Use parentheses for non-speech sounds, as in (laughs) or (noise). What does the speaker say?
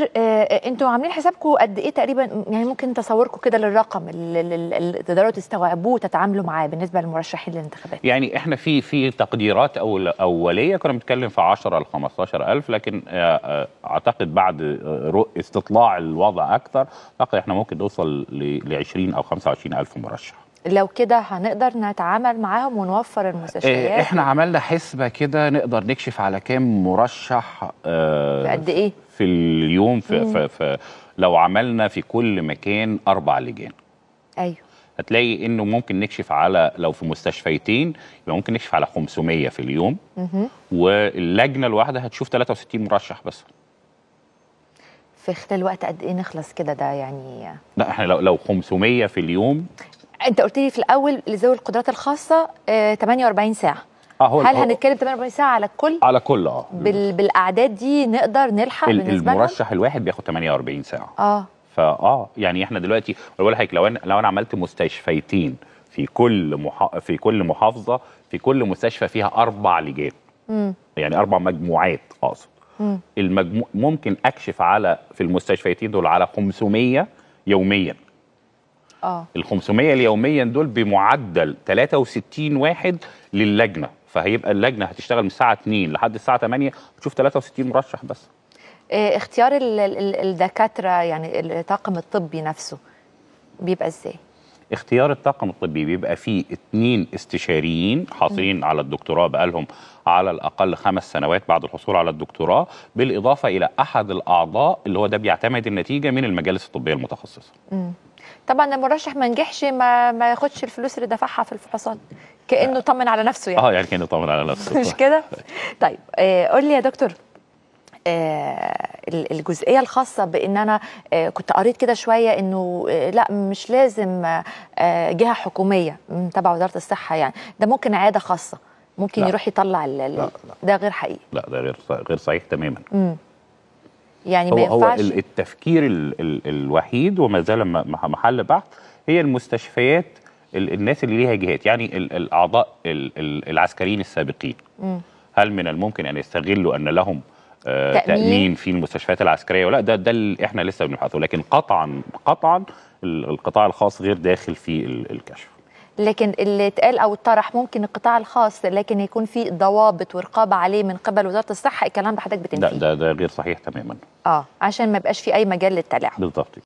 آه، آه، انتوا عاملين حسابكم قد ايه تقريبا يعني ممكن تصوركم كده للرقم اللي تقدروا تستوعبوه وتتعاملوا معاه بالنسبه للمرشحين للانتخابات يعني احنا في في تقديرات أول اوليه كنا بنتكلم في 10 ل 15000 لكن آه، اعتقد بعد استطلاع الوضع اكثر اعتقد احنا ممكن نوصل ل 20 او 25000 مرشح لو كده هنقدر نتعامل معاهم ونوفر المستشفيات احنا عملنا حسبه كده نقدر نكشف على كام مرشح قد ايه في اليوم في, في, في لو عملنا في كل مكان اربع لجان ايوه هتلاقي انه ممكن نكشف على لو في مستشفيتين يبقى ممكن نكشف على 500 في اليوم واللجنه الواحده هتشوف 63 مرشح بس في خلال وقت قد ايه نخلص كده ده يعني لا احنا لو لو 500 في اليوم انت قلت لي في الاول لذوي القدرات الخاصه 48 آه، ساعه أهو هل هنتكلم 48 ساعه على الكل على كل اه بال... بالاعداد دي نقدر نلحق ال... بالنسبه المرشح لهم؟ الواحد بياخد 48 ساعه اه فاه يعني احنا دلوقتي بقول لحضرتك لو انا لو انا عملت مستشفيتين في كل محا... في كل محافظه في كل مستشفى فيها اربع لجان امم يعني اربع مجموعات اقصد المجمو... ممكن اكشف على في المستشفيتين دول على 500 يوميا اه ال 500 اليوميا دول بمعدل 63 واحد للجنه فهيبقى اللجنه هتشتغل من الساعه 2 لحد الساعه 8 بتشوف 63 مرشح بس آه، اختيار الدكاتره يعني الطاقم الطبي نفسه بيبقى ازاي اختيار الطاقم الطبي بيبقى فيه اثنين استشاريين حاصلين على الدكتوراه بقالهم على الاقل خمس سنوات بعد الحصول على الدكتوراه بالاضافه الى احد الاعضاء اللي هو ده بيعتمد النتيجه من المجالس الطبيه المتخصصه. طبعا المرشح ما نجحش ما ما ياخدش الفلوس اللي دفعها في الفحوصات كانه طمن على نفسه يعني اه يعني كانه طمن على نفسه (laughs) مش كده؟ (laughs) طيب آه، قول لي يا دكتور آه، الجزئيه الخاصه بان انا آه، كنت قريت كده شويه انه آه، لا مش لازم آه، جهه حكوميه تبع وزاره الصحه يعني ده ممكن عياده خاصه ممكن لا. يروح يطلع ال لا لا. ده غير حقيقي لا ده غير غير صحيح تماما مم. يعني هو ما ينفعش هو التفكير الـ الـ الوحيد وما زال محل بحث هي المستشفيات الناس اللي ليها جهات يعني الاعضاء العسكريين السابقين م. هل من الممكن ان يستغلوا ان لهم آه، تأمين, تأمين في المستشفيات العسكرية ولا ده ده اللي احنا لسه بنبحثه لكن قطعا قطعا القطاع الخاص غير داخل في الكشف لكن اللي اتقال او اتطرح ممكن القطاع الخاص لكن يكون في ضوابط ورقابه عليه من قبل وزاره الصحه الكلام ده حضرتك بتنفيه لا ده ده غير صحيح تماما اه عشان ما يبقاش في اي مجال للتلاعب بالضبط